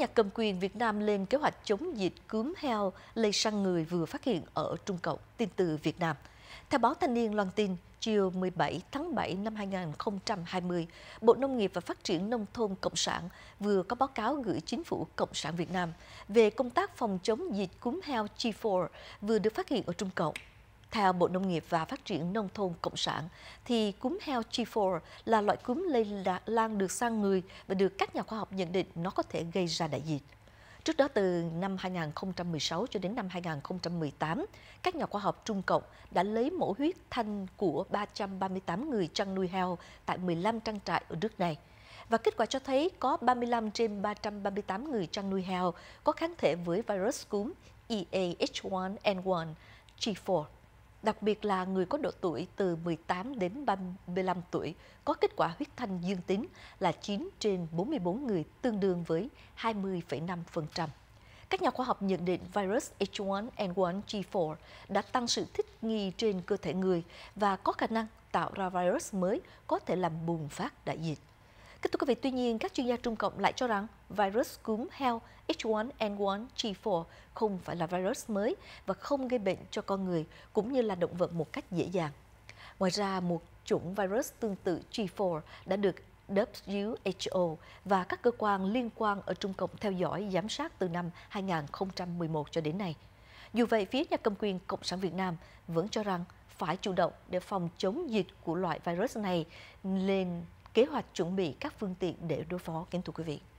Nhà cầm quyền Việt Nam lên kế hoạch chống dịch cúm heo lây sang người vừa phát hiện ở Trung Cộng, tin từ Việt Nam. Theo báo Thanh niên loan tin, chiều 17 tháng 7 năm 2020, Bộ Nông nghiệp và Phát triển Nông thôn Cộng sản vừa có báo cáo gửi Chính phủ Cộng sản Việt Nam về công tác phòng chống dịch cúm heo G4 vừa được phát hiện ở Trung Cộng. Theo Bộ Nông nghiệp và Phát triển Nông thôn Cộng sản, thì cúm heo G4 là loại cúm lây lan được sang người và được các nhà khoa học nhận định nó có thể gây ra đại dịch. Trước đó từ năm 2016 cho đến năm 2018, các nhà khoa học Trung Cộng đã lấy mẫu huyết thanh của 338 người chăn nuôi heo tại 15 trang trại ở nước này. Và kết quả cho thấy có 35 trên 338 người chăn nuôi heo có kháng thể với virus cúm EAH1N1 G4 đặc biệt là người có độ tuổi từ 18 đến 35 tuổi có kết quả huyết thanh dương tính là 9 trên 44 người tương đương với 20,5%. Các nhà khoa học nhận định virus H1N1 G4 đã tăng sự thích nghi trên cơ thể người và có khả năng tạo ra virus mới có thể làm bùng phát đại dịch. Kính thưa quý vị, tuy nhiên các chuyên gia Trung Cộng lại cho rằng virus cúm heo H1N1 G4 không phải là virus mới và không gây bệnh cho con người cũng như là động vật một cách dễ dàng. Ngoài ra, một chủng virus tương tự G4 đã được WHO và các cơ quan liên quan ở Trung Cộng theo dõi giám sát từ năm 2011 cho đến nay. Dù vậy, phía nhà cầm quyền Cộng sản Việt Nam vẫn cho rằng phải chủ động để phòng chống dịch của loại virus này lên kế hoạch chuẩn bị các phương tiện để đối phó kính thưa quý vị